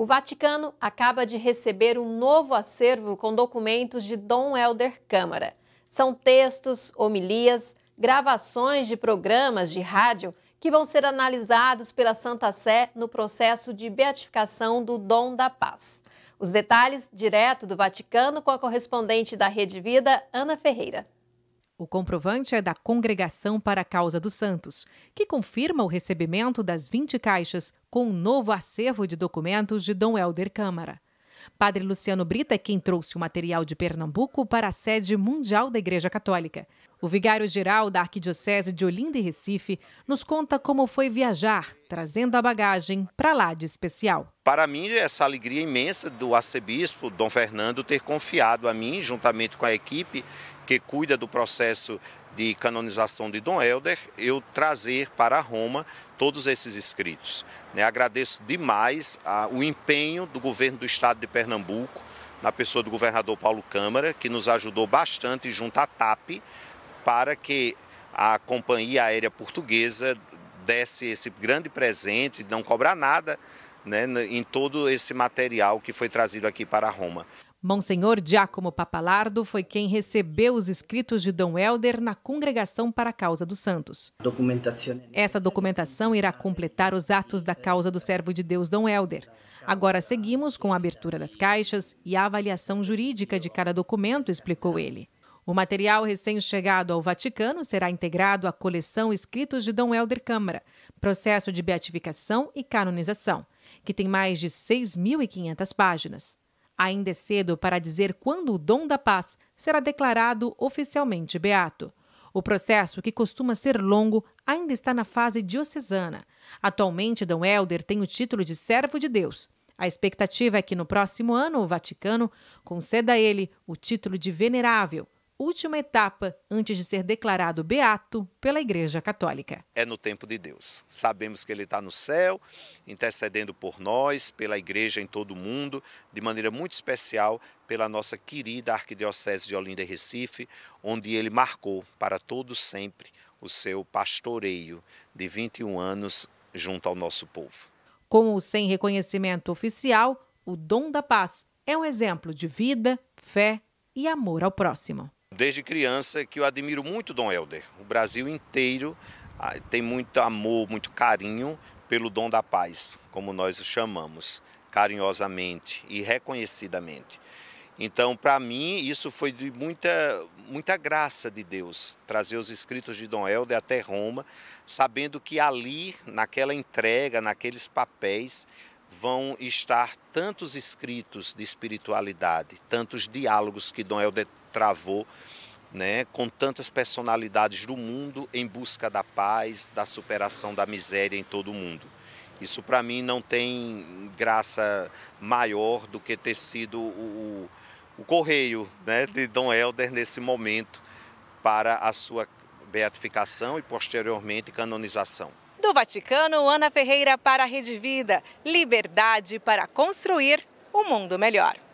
O Vaticano acaba de receber um novo acervo com documentos de Dom Helder Câmara. São textos, homilias, gravações de programas de rádio que vão ser analisados pela Santa Sé no processo de beatificação do Dom da Paz. Os detalhes direto do Vaticano com a correspondente da Rede Vida, Ana Ferreira. O comprovante é da Congregação para a Causa dos Santos, que confirma o recebimento das 20 caixas com um novo acervo de documentos de Dom Helder Câmara. Padre Luciano Brito é quem trouxe o material de Pernambuco para a sede mundial da Igreja Católica. O vigário-geral da Arquidiocese de Olinda e Recife nos conta como foi viajar, trazendo a bagagem para lá de especial. Para mim, essa alegria imensa do arcebispo Dom Fernando ter confiado a mim, juntamente com a equipe, que cuida do processo de canonização de Dom Helder, eu trazer para Roma todos esses escritos. Né? Agradeço demais o empenho do governo do estado de Pernambuco, na pessoa do governador Paulo Câmara, que nos ajudou bastante junto à TAP para que a Companhia Aérea Portuguesa desse esse grande presente, não cobrar nada né, em todo esse material que foi trazido aqui para Roma. Monsenhor Giacomo Papalardo foi quem recebeu os escritos de Dom Helder na Congregação para a Causa dos Santos. Essa documentação irá completar os atos da causa do servo de Deus Dom Helder. Agora seguimos com a abertura das caixas e a avaliação jurídica de cada documento, explicou ele. O material recém-chegado ao Vaticano será integrado à coleção Escritos de Dom Helder Câmara, Processo de Beatificação e Canonização, que tem mais de 6.500 páginas. Ainda é cedo para dizer quando o dom da paz será declarado oficialmente beato. O processo, que costuma ser longo, ainda está na fase diocesana. Atualmente, Dom Helder tem o título de servo de Deus. A expectativa é que no próximo ano o Vaticano conceda a ele o título de venerável última etapa antes de ser declarado beato pela Igreja Católica. É no tempo de Deus. Sabemos que ele está no céu, intercedendo por nós, pela Igreja em todo o mundo, de maneira muito especial pela nossa querida Arquidiocese de Olinda e Recife, onde ele marcou para todo sempre o seu pastoreio de 21 anos junto ao nosso povo. Como sem reconhecimento oficial, o dom da paz é um exemplo de vida, fé e amor ao próximo. Desde criança que eu admiro muito Dom Helder. O Brasil inteiro ah, tem muito amor, muito carinho pelo dom da paz, como nós o chamamos, carinhosamente e reconhecidamente. Então, para mim, isso foi de muita, muita graça de Deus, trazer os escritos de Dom Helder até Roma, sabendo que ali, naquela entrega, naqueles papéis, vão estar tantos escritos de espiritualidade, tantos diálogos que Dom Helder travou, né, com tantas personalidades do mundo em busca da paz, da superação da miséria em todo o mundo. Isso para mim não tem graça maior do que ter sido o, o correio né, de Dom Helder nesse momento para a sua beatificação e posteriormente canonização. Do Vaticano, Ana Ferreira para a Rede Vida, liberdade para construir um mundo melhor.